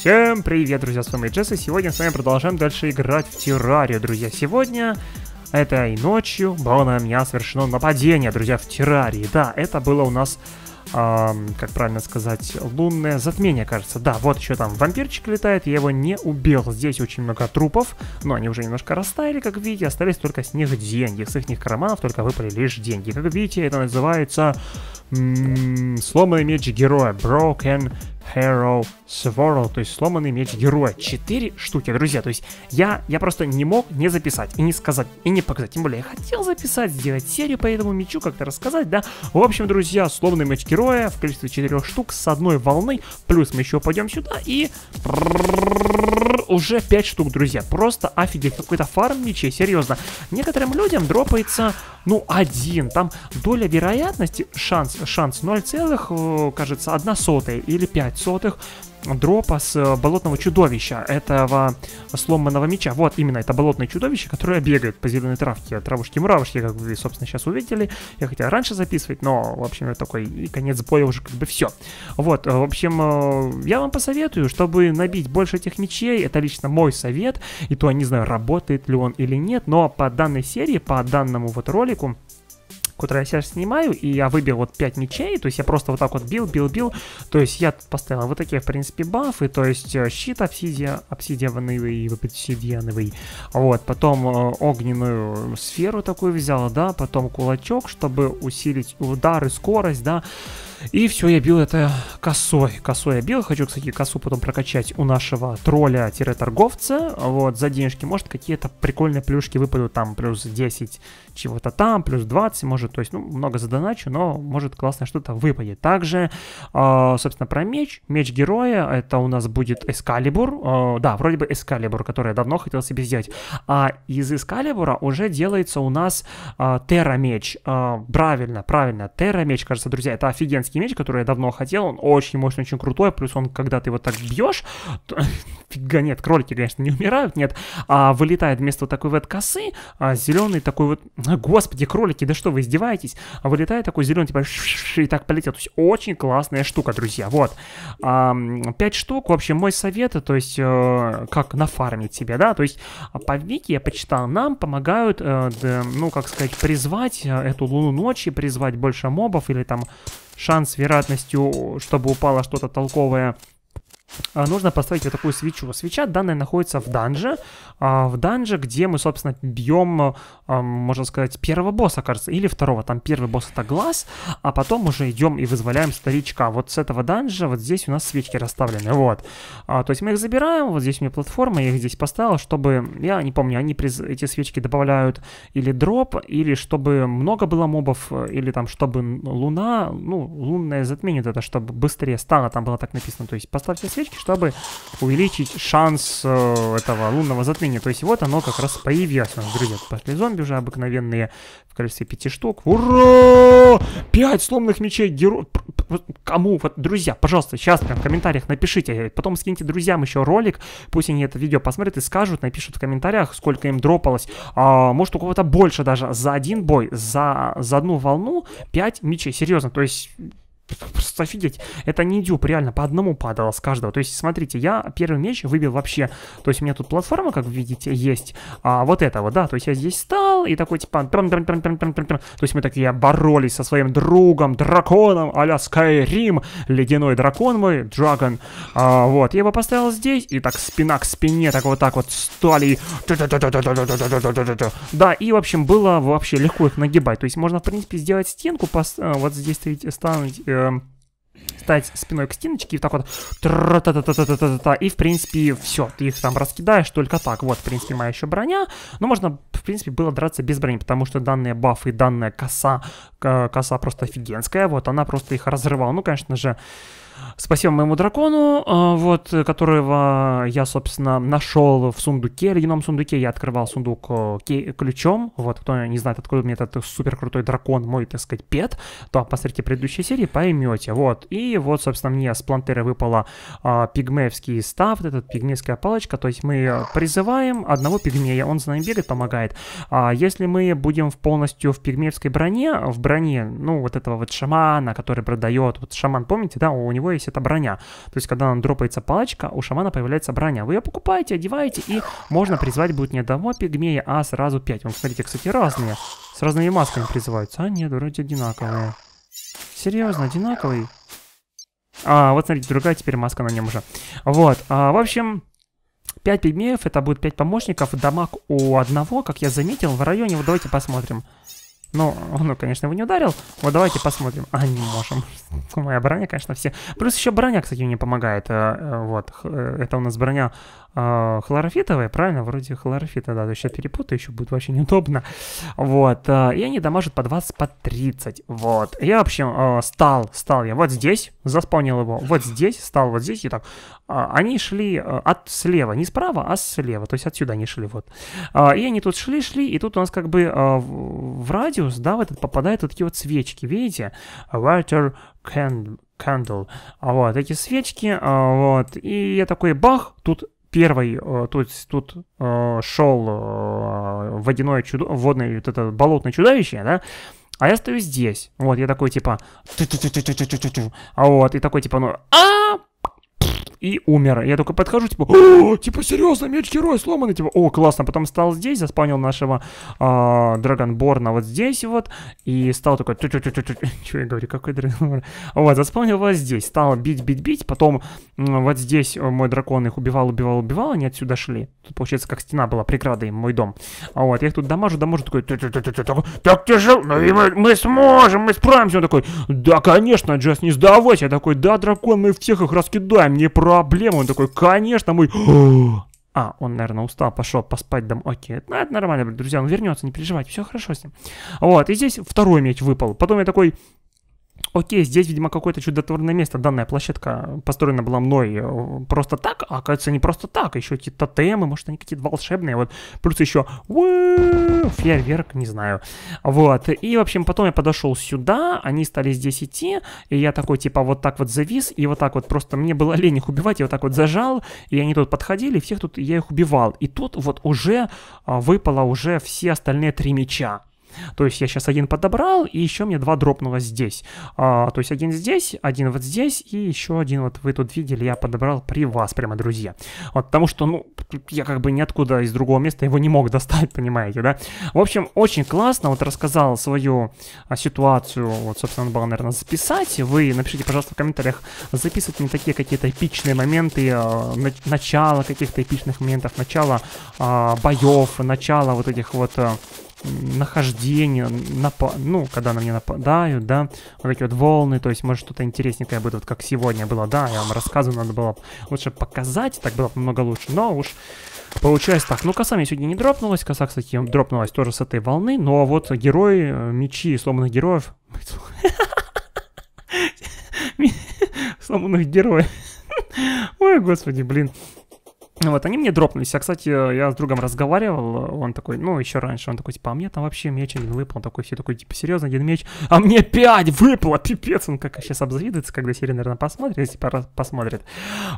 Всем привет, друзья, с вами Джесс, и сегодня с вами продолжаем дальше играть в Террарию, друзья. Сегодня, это и ночью, было на меня совершено нападение, друзья, в Террарии. Да, это было у нас, эм, как правильно сказать, лунное затмение, кажется. Да, вот еще там вампирчик летает, я его не убил. Здесь очень много трупов, но они уже немножко растаяли, как видите, остались только с них деньги. С их карманов только выпали лишь деньги. Как видите, это называется... М сломанный меч героя, Broken Hero Sword, то есть сломанный меч героя. Четыре штуки, друзья. То есть я, я просто не мог не записать, и не сказать, и не показать. Тем более я хотел записать, сделать серию по этому мечу, как-то рассказать, да. В общем, друзья, сломанный меч героя в количестве четырех штук с одной волны. Плюс мы еще пойдем сюда и уже 5 штук, друзья. Просто офигеть, какой-то фарм мечей, серьезно. Некоторым людям дропается, ну, один. Там доля вероятности, шанс, шанс 0, целых, э, кажется, 1 сотая или 5 сотых дропа с э, болотного чудовища, этого сломанного меча. Вот именно это болотное чудовище, которое бегает по зеленой травке, травушки-муравушки, как вы, собственно, сейчас увидели. Я хотел раньше записывать, но, в общем, это такой и конец боя уже как бы все. Вот, э, в общем, э, я вам посоветую, чтобы набить больше этих мечей, это лично мой совет, и то я не знаю, работает ли он или нет, но по данной серии, по данному вот ролику, которые я сейчас снимаю, и я выбил вот 5 мечей, то есть я просто вот так вот бил, бил, бил, то есть я поставил вот такие, в принципе, бафы, то есть э, щит обсидия, обсидиановый, обсидиановый, вот, потом э, огненную сферу такую взял, да, потом кулачок, чтобы усилить удары, скорость, да, и все, я бил это косой. Косой я бил. Хочу, кстати, косу потом прокачать у нашего тролля-торговца. Вот, за денежки. Может, какие-то прикольные плюшки выпадут. Там плюс 10 чего-то там, плюс 20. Может, то есть, ну, много задоначу, но может классное что-то выпадет. Также, э, собственно, про меч. Меч героя. Это у нас будет Эскалибур. Э, да, вроде бы Эскалибур, который я давно хотел себе сделать. А из Эскалибура уже делается у нас э, Терра-меч. Э, правильно, правильно. Терра-меч, кажется, друзья, это офигенский турецкий меч, который я давно хотел, он очень мощный, очень крутой, плюс он, когда ты его так бьешь, то... фига нет, кролики, конечно, не умирают, нет, а вылетает вместо вот такой вот косы, а зеленый такой вот, а, господи, кролики, да что вы издеваетесь, а вылетает такой зеленый, типа, и так полетел, то есть очень классная штука, друзья, вот, а, 5 штук, в общем, мой совет, то есть, э, как нафармить себе, да, то есть, а, по Вики я почитал, нам помогают, э, да, ну, как сказать, призвать э, эту луну ночи, призвать больше мобов или там шанс вероятностью, чтобы упало что-то толковое а, нужно поставить вот такую свечу. Свеча данная находится в данже, а, в данже, где мы, собственно, бьем, а, можно сказать, первого босса, кажется, или второго. Там первый босс это глаз, а потом уже идем и вызволяем старичка. Вот с этого данжа вот здесь у нас свечки расставлены, вот. То есть мы их забираем, вот здесь у меня платформа, я их здесь поставил, чтобы, я не помню, они приз... эти свечки добавляют или дроп, или чтобы много было мобов, или там, чтобы луна, ну, лунное затмение, это чтобы быстрее стало, там было так написано. То есть поставьте свечки, подсвечки, чтобы увеличить шанс э, этого лунного затмения. То есть вот оно как раз появилось. У нас, друзья, пошли зомби уже обыкновенные в количестве пяти штук. Ура! Пять сломанных мечей геро... Кому? Вот, друзья, пожалуйста, сейчас прям в комментариях напишите. Потом скиньте друзьям еще ролик. Пусть они это видео посмотрят и скажут, напишут в комментариях, сколько им дропалось. А, может, у кого-то больше даже за один бой, за, за одну волну пять мечей. Серьезно, то есть просто офигеть. Это не дюб, реально, по одному падало с каждого. То есть, смотрите, я первый меч выбил вообще. То есть, у меня тут платформа, как вы видите, есть. А, вот этого, да. То есть, я здесь стал и такой, типа... То есть, мы такие боролись со своим другом, драконом, а-ля Skyrim. Ледяной дракон мой, Dragon. А, вот, я его поставил здесь. И так спина к спине, так вот так вот стали. Да, и, в общем, было вообще легко их нагибать. То есть, можно, в принципе, сделать стенку. Пос... Э, вот здесь ставить. стануть э, стать спиной к стеночке и так вот и в принципе все ты их там раскидаешь только так вот в принципе моя еще броня но можно в принципе было драться без брони потому что данные бафы данная коса э, коса просто офигенская вот она просто их разрывала ну конечно же Спасибо моему дракону, а, вот, которого я, собственно, нашел в сундуке, ледяном сундуке. Я открывал сундук э, ключом. Вот, кто не знает, откуда мне этот супер крутой дракон, мой, так сказать, пет, то посмотрите предыдущей серии, поймете. Вот, и вот, собственно, мне с плантера выпала а, пигмеевский став, вот этот пигмейская палочка. То есть мы призываем одного пигмея, он за нами бегает, помогает. А если мы будем в полностью в пигмеевской броне, в броне, ну, вот этого вот шамана, который продает, вот шаман, помните, да, у него есть эта броня. То есть, когда нам дропается палочка, у шамана появляется броня. Вы ее покупаете, одеваете, и можно призвать будет не одного пигмея, а сразу пять. Вон, смотрите, кстати, разные. С разными масками призываются. А нет, вроде одинаковые. Серьезно, одинаковый? А, вот смотрите, другая теперь маска на нем уже. Вот, а, в общем... 5 пигмеев, это будет 5 помощников, дамаг у одного, как я заметил, в районе, вот давайте посмотрим. Ну, ну, конечно, его не ударил. Вот давайте посмотрим. А, не можем. Моя броня, конечно, все. Плюс еще броня, кстати, мне помогает. Э, э, вот, э, это у нас броня а, хлорофитовая, правильно, вроде хлорофита, да, сейчас перепутаю, еще будет вообще неудобно, вот, э, и они дамажат по 20, по 30, вот, я, в общем, э, а, стал, стал я вот здесь, заспаунил его, вот здесь, стал вот здесь, и так, они шли от слева, не справа, а слева, то есть отсюда они шли, вот, и они тут шли, шли, и тут у нас как бы в, радиус, да, в этот попадают вот такие вот свечки, видите, water candle. Вот, эти свечки, вот, и я такой, бах, тут первый, э, то есть тут э, шел э, водяное чудо, водное, вот это болотное чудовище, да, а я стою здесь. Вот, я такой, типа, а вот, и такой, типа, ну, а и умер. Я только подхожу, типа, о, типа, серьезно, меч-герой сломанный, типа, о, классно. Потом стал здесь, заспанил нашего э, Драгонборна вот здесь вот, и стал такой, что я говорю, какой Драгонборн? Вот, заспанил вас здесь, стал бить-бить-бить, потом вот здесь э, мой дракон их убивал, убивал, убивал, они отсюда шли. Тут, получается, как стена была, преграда им, мой дом. А вот, я их тут дамажу, дамажу, такой, так тяжело, ну мы, мы сможем, мы справимся. Он такой, да, конечно, Джесс, не сдавайся. Я такой, да, дракон, мы всех их раскидаем, не про проблема. Он такой, конечно, мой... А, он, наверное, устал, пошел поспать дом. Окей, ну, это нормально, друзья, он вернется, не переживайте, все хорошо с ним. Вот, и здесь второй меч выпал. Потом я такой, окей, здесь, видимо, какое-то чудотворное место. Данная площадка построена была мной э, просто так, а оказывается, не просто так. Еще эти тотемы, может, они какие-то волшебные. Вот. Плюс еще фейерверк, не знаю. Вот. И, в общем, потом я подошел сюда, они стали здесь идти, и я такой, типа, вот так вот завис, и вот так вот просто мне было лень их убивать, я вот так вот зажал, и они тут подходили, и всех тут я их убивал. И тут вот уже а, выпало уже все остальные три меча. То есть я сейчас один подобрал, и еще мне два дропнуло здесь. А, то есть один здесь, один вот здесь, и еще один вот вы тут видели, я подобрал при вас прямо, друзья. Вот, потому что, ну, я как бы ниоткуда из другого места его не мог достать, понимаете, да? В общем, очень классно, вот рассказал свою а, ситуацию, вот, собственно, надо было, наверное, записать. Вы напишите, пожалуйста, в комментариях, записывать мне такие какие-то эпичные моменты, а, начало каких-то эпичных моментов, начало а, боев, начало вот этих вот... А, нахождению, нап... ну, когда на меня нападают, да, вот эти вот волны, то есть, может, что-то интересненькое будет, вот как сегодня было, да, я вам рассказываю, надо было лучше показать, так было бы намного лучше, но уж получается так. Ну, коса мне сегодня не дропнулась, коса, кстати, дропнулась тоже с этой волны, но вот герои, э, мечи сломанных героев... Сломанных героев. Ой, господи, блин. Вот, они мне дропнулись. А кстати, я с другом разговаривал, он такой, ну, еще раньше, он такой, типа, а мне там вообще меч один выпал, он такой, все такой, типа, серьезно, один меч, а мне пять выпало, пипец, он как сейчас обзавидуется, когда серия, наверное, посмотрит, если посмотрит.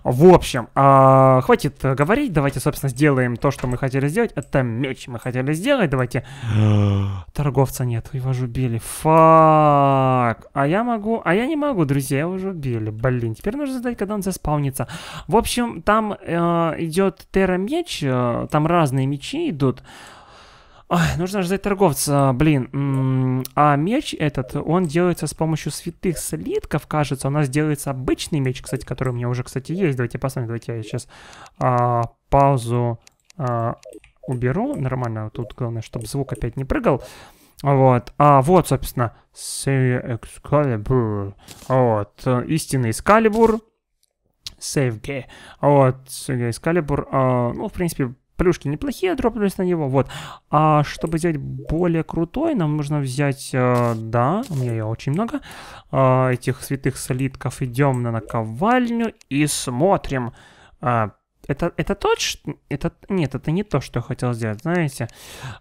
В общем, а, хватит говорить, давайте, собственно, сделаем то, что мы хотели сделать, это меч мы хотели сделать, давайте... Торговца нет, его же убили, фак, а я могу, а я не могу, друзья, его же убили, блин, теперь нужно задать, когда он заспаунится. В общем, там э, идет терра-меч, э, там разные мечи идут. Ой, нужно ждать торговца, блин. А меч этот, он делается с помощью святых слитков, кажется. У нас делается обычный меч, кстати, который у меня уже, кстати, есть. Давайте посмотрим, давайте я сейчас а, паузу а, уберу. Нормально, тут главное, чтобы звук опять не прыгал. Вот, а вот, собственно, Excalibur. Вот, э, истинный Excalibur сейвге вот Сергея Excalibur. А, ну, в принципе, плюшки неплохие дропнулись на него, вот. А чтобы взять более крутой, нам нужно взять, э, да, у меня ее очень много, э, этих святых солидков. Идем на наковальню и смотрим. Э, это, это то, что... Это, нет, это не то, что я хотел сделать, знаете.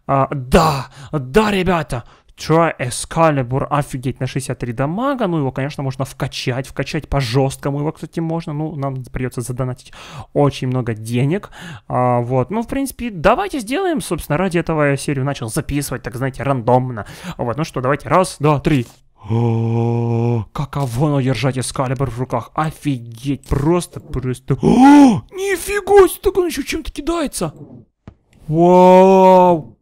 А, да, да, ребята, Tri-Excalibur, офигеть, на 63 дамага. Ну, его, конечно, можно вкачать, вкачать по-жесткому. Его, кстати, можно. Ну, нам придется задонатить очень много денег. А, вот. Ну, в принципе, давайте сделаем. Собственно, ради этого я серию начал записывать, так, знаете, рандомно. Вот, ну что, давайте. Раз, два, три. Каково держать эскалибр в руках? Офигеть, просто, просто... О, нифига себе, так он еще чем-то кидается! Вау!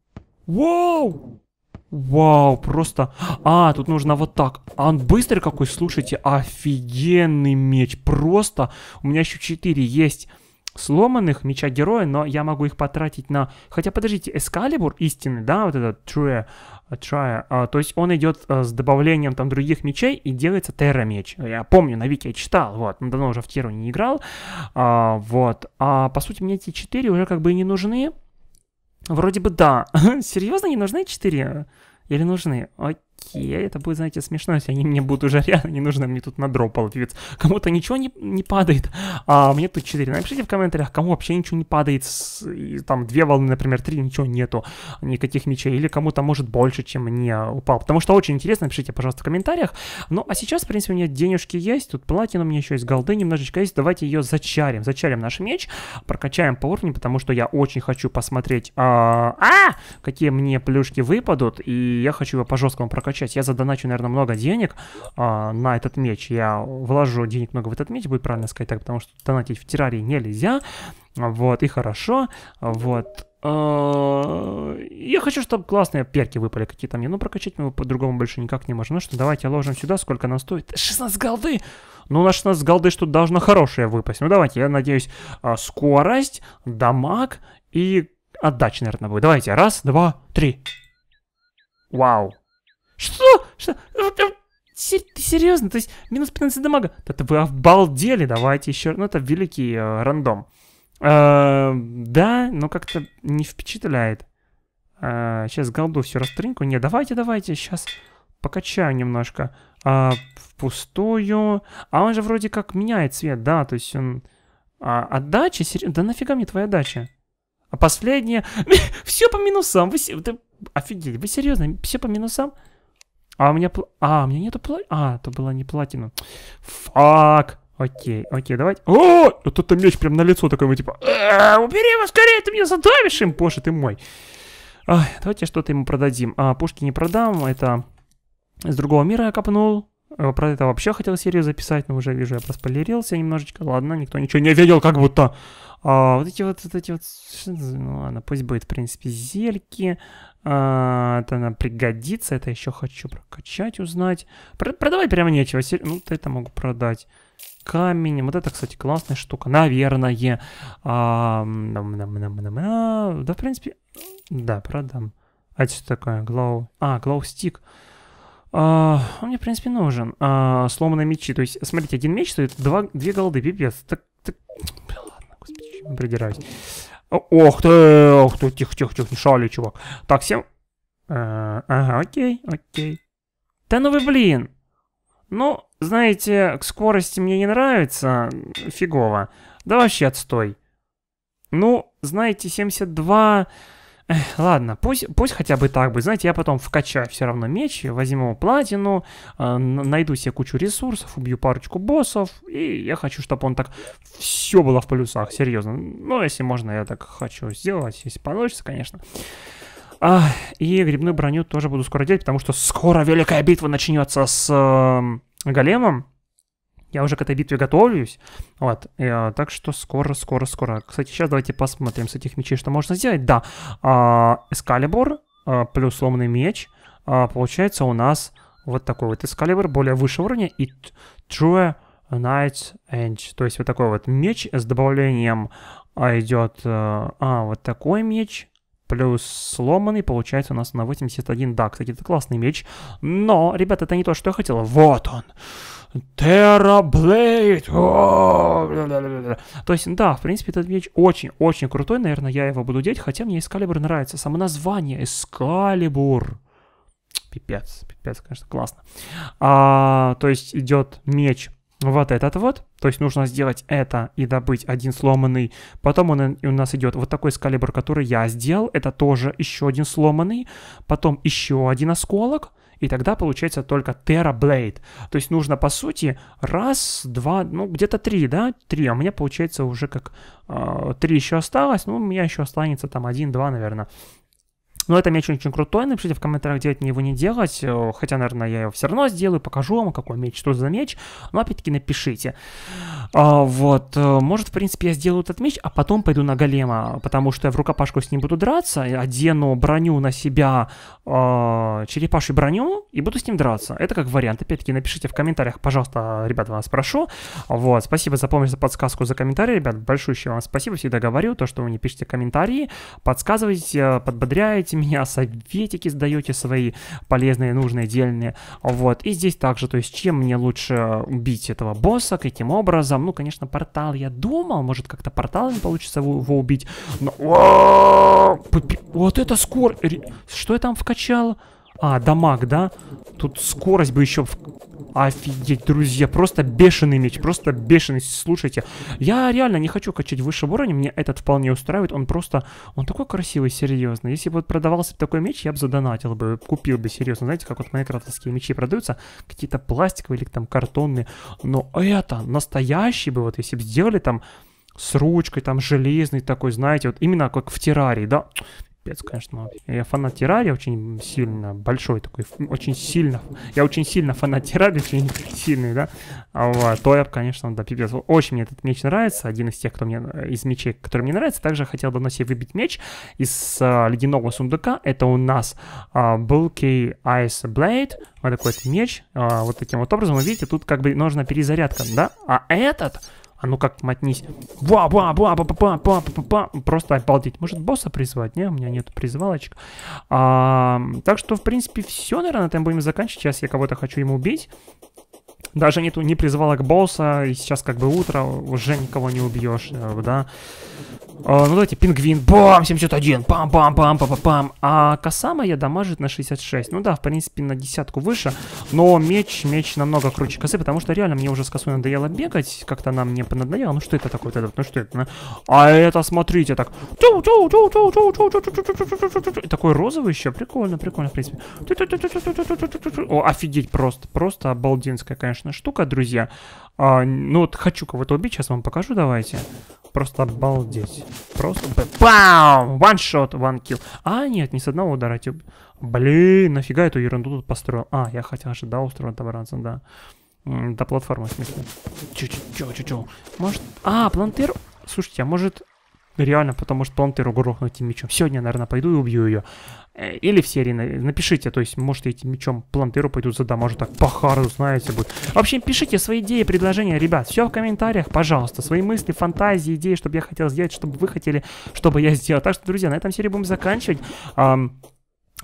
Вау! Вау, просто... А, тут нужно вот так. А он быстрый какой, слушайте. Офигенный меч. Просто... У меня еще 4 есть сломанных меча героя, но я могу их потратить на... Хотя, подождите, Эскалибур истинный, да, вот этот True, True, э, а, то есть он идет а, э, с добавлением там других мечей и делается Терра меч. Я помню, на Вики я читал, вот, но давно уже в Теру не играл, а, вот. А по сути мне эти четыре уже как бы и не нужны, Вроде бы да. Серьезно, не нужны 4? Или нужны? Окей окей, это будет, знаете, смешно, если они мне будут уже реально не нужны, мне тут на дропал, певец. Кому-то ничего не, не падает, а мне тут 4. Напишите в комментариях, кому вообще ничего не падает, с, и, там две волны, например, три, ничего нету, никаких мечей, или кому-то может больше, чем мне упал. Потому что очень интересно, напишите, пожалуйста, в комментариях. Ну, а сейчас, в принципе, у меня денежки есть, тут платина у меня еще есть, голды немножечко есть, давайте ее зачарим, зачарим наш меч, прокачаем по уровню, потому что я очень хочу посмотреть, а, а, какие мне плюшки выпадут, и я хочу его по жесткому прокачать прокачать. Я задоначу, наверное, много денег а, на этот меч. Я вложу денег много в этот меч, будет правильно сказать так, потому что донатить в террарии нельзя. Вот, и хорошо. Вот. А, я хочу, чтобы классные перки выпали какие-то мне. Ну, прокачать мы по-другому больше никак не можем. Ну что, давайте ложим сюда, сколько она стоит. 16 голды! Ну, на 16 голды что-то должно хорошее выпасть. Ну, давайте, я надеюсь, а, скорость, дамаг и отдача, наверное, будет. Давайте, раз, два, три. Вау. Что? Что? Ну, ты серьезно? То есть минус 15 дамага? Ты вы обалдели, давайте еще. Ну, это великий э, рандом. Э, да, но как-то не впечатляет. Э, сейчас голду все растринку. Не, давайте, давайте, сейчас покачаю немножко. Э, впустую. А он же вроде как меняет цвет, да, то есть он... А, отдача? А серьезно? Да нафига мне твоя отдача? А последняя... Все по минусам. Вы... Да, офигеть, вы серьезно? Все по минусам? А у меня... Пла... А, у меня нету платина. А, это была не платина. Фак. Окей, окей, давайте. О, тут-то меч прям на лицо такой, мы типа... «Э, убери его скорее, ты меня задавишь им, боже ты мой. давайте что-то ему продадим. А, пушки не продам, это... с другого мира я копнул. Э, про это вообще хотел серию записать, но уже вижу, я проспойлерился немножечко. Ладно, никто ничего не видел, как будто. А, вот эти вот, вот эти вот, ну ладно, пусть будет, в принципе, зельки. А, это нам пригодится, это еще хочу прокачать, узнать. Про продавать прямо нечего, сер... ну вот это могу продать. Камень, вот это, кстати, классная штука, наверное. А, да, в принципе, да, продам. А это что такое? Glow? А, Glow Stick. А, он мне, в принципе, нужен. А, сломанные мечи. То есть, смотрите, один меч стоит два, две голды, пипец. Так, так... Блин, ладно, господи, придираюсь. Ох ты, ох ты, тихо, тихо, тихо, не шали, чувак. Так, всем... А, ага, окей, окей. Да ну вы, блин. Ну, знаете, к скорости мне не нравится. Фигово. Да вообще отстой. Ну, знаете, 72... Эх, ладно, пусть, пусть хотя бы так бы. Знаете, я потом вкачаю все равно меч, возьму платину, э, найду себе кучу ресурсов, убью парочку боссов, и я хочу, чтобы он так все было в плюсах, серьезно. Ну, если можно, я так хочу сделать, если получится, конечно. А, и грибную броню тоже буду скоро делать, потому что скоро великая битва начнется с э, големом я уже к этой битве готовлюсь. Вот. И, а, так что скоро, скоро, скоро. Кстати, сейчас давайте посмотрим с этих мечей, что можно сделать. Да, а, эскалибур а, плюс сломанный меч. А, получается у нас вот такой вот эскалибур, более высшего уровня. И True Knight's Edge. То есть вот такой вот меч с добавлением а, идет... Э, а, вот такой меч плюс сломанный, получается у нас на 81. Да, кстати, это классный меч. Но, ребята, это не то, что я хотел. Вот он. Терраблейд! То есть, да, в принципе, этот меч очень-очень крутой. Наверное, я его буду деть, хотя мне Эскалибур нравится. Само название Эскалибур. Пипец, пипец, конечно, классно. А, то есть идет меч вот этот вот, то есть нужно сделать это и добыть один сломанный, потом он э, у нас идет вот такой скалибр, который я сделал, это тоже еще один сломанный, потом еще один осколок, и тогда получается только тераблейд. То есть нужно, по сути, раз, два, ну, где-то три, да, три, а у меня получается уже как э, три еще осталось, ну, у меня еще останется там один-два, наверное. Но это меч очень крутой, напишите в комментариях, делать мне его не делать, э, хотя, наверное, я его все равно сделаю, покажу вам, какой меч, что за меч, но опять-таки напишите. А, вот, э, может, в принципе, я сделаю этот меч, а потом пойду на голема, потому что я в рукопашку с ним буду драться, одену броню на себя, э, а, черепашью броню, и буду с ним драться. Это как вариант. Опять-таки, напишите в комментариях, пожалуйста, ребята, вас прошу. Вот, спасибо за помощь, за подсказку, за комментарий, ребят, большущее вам спасибо, всегда говорю, то, что вы мне пишите комментарии, подсказываете, э, подбодряете меня, советики сдаете свои полезные, нужные, дельные. Вот, и здесь также, то есть, чем мне лучше э, убить этого босса, каким образом. Ну, конечно, портал я думал, может, как-то порталом получится его убить. Но... А, вот это скоро... Что я там вкачал? А, дамаг, да? Тут скорость бы еще... В... Офигеть, друзья, просто бешеный меч, просто бешеный, слушайте. Я реально не хочу качать выше уровня, мне этот вполне устраивает, он просто... Он такой красивый, серьезно. Если бы вот продавался такой меч, я бы задонатил бы, купил бы, серьезно. Знаете, как вот майнкрафтовские мечи продаются, какие-то пластиковые или там картонные. Но это настоящий бы, вот если бы сделали там с ручкой, там железный такой, знаете, вот именно как в террарии, да, пипец, конечно. Я фанат Террари очень сильно, большой такой, очень сильно. Я очень сильно фанат Террари, очень сильный, да. А вот, то я, конечно, да, пипец. Очень мне этот меч нравится, один из тех, кто мне, из мечей, который мне нравится. Также хотел давно себе выбить меч из а, ледяного сундука. Это у нас а, Bulky Ice Blade, вот такой вот меч. А, вот таким вот образом, вы видите, тут как бы нужна перезарядка, да. А этот а ну как, мотнись. ба ба ба ба ба ба ба ба ба Просто обалдеть. Может, босса призвать? Не, у меня нету призвалочек. А, так что, в принципе, все, наверное, на этом будем заканчивать. Сейчас я кого-то хочу ему убить. Даже нету ни призвалок босса, и сейчас как бы утро, уже никого не убьешь, да. А, ну давайте, пингвин, бам, 71, пам-пам-пам-пам-пам. А коса моя дамажит на 66. Ну да, в принципе, на десятку выше. Но меч, меч намного круче косы, потому что реально мне уже с косой надоело бегать. Как-то она мне понадоела. Ну что это такое тогда? Ну что это? Ну? А это, смотрите, так. Такой розовый еще. Прикольно, прикольно, в принципе. О, офигеть просто. Просто обалденская, конечно, штука, друзья. А, ну вот хочу кого-то убить, сейчас вам покажу, давайте. Просто обалдеть. Просто... one shot, one kill. А, нет, не с одного удара. Типа... Блин, нафига эту ерунду тут построил? А, я хотел же до острова добраться, да. До платформы, в смысле. Чё-чё-чё-чё-чё. Может... А, плантер... Слушайте, а может... Реально, потому что плантеру грохнуть этим мечом. Сегодня наверное, пойду и убью ее. Э, или в серии напишите, то есть, может, этим мечом плантеру пойдут задам, может, так похару, знаете, будет. В общем, пишите свои идеи, предложения, ребят, все в комментариях, пожалуйста, свои мысли, фантазии, идеи, чтобы я хотел сделать, чтобы вы хотели, чтобы я сделал. Так что, друзья, на этом серию будем заканчивать.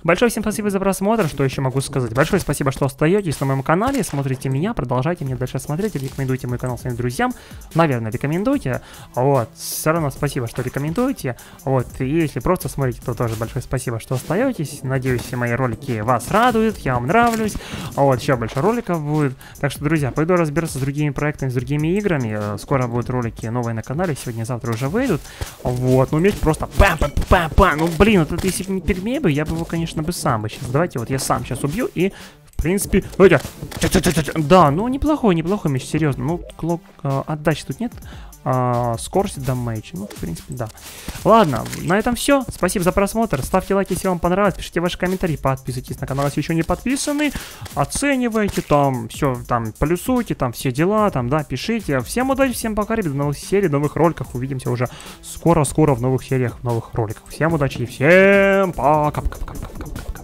Большое всем спасибо за просмотр, что еще могу сказать. Большое спасибо, что остаетесь на моем канале, смотрите меня, продолжайте мне дальше смотреть, рекомендуйте мой канал своим друзьям, наверное, рекомендуйте, вот, все равно спасибо, что рекомендуете, вот, и если просто смотрите, то тоже большое спасибо, что остаетесь, надеюсь, все мои ролики вас радуют, я вам нравлюсь, вот, еще больше роликов будет, так что, друзья, пойду разбираться с другими проектами, с другими играми, э, скоро будут ролики новые на канале, сегодня-завтра уже выйдут, вот, ну, меч просто пам-пам-пам-пам, ну, блин, вот это если бы не пельмей бы, я бы его, конечно, конечно, бы сам бы сейчас. Давайте вот я сам сейчас убью и, в принципе... Да, ну неплохой, неплохой меч, серьезно. Ну, клок... Э, отдачи тут нет а, скорость даммейдж. Ну, в принципе, да. Ладно, на этом все. Спасибо за просмотр. Ставьте лайки, если вам понравилось. Пишите ваши комментарии. Подписывайтесь на канал, если еще не подписаны. Оценивайте там, все, там, плюсуйте, там, все дела, там, да, пишите. Всем удачи, всем пока, ребят, до новых серий, новых роликах. Увидимся уже скоро-скоро в новых сериях, в новых роликах. Всем удачи и всем пока пока пока пока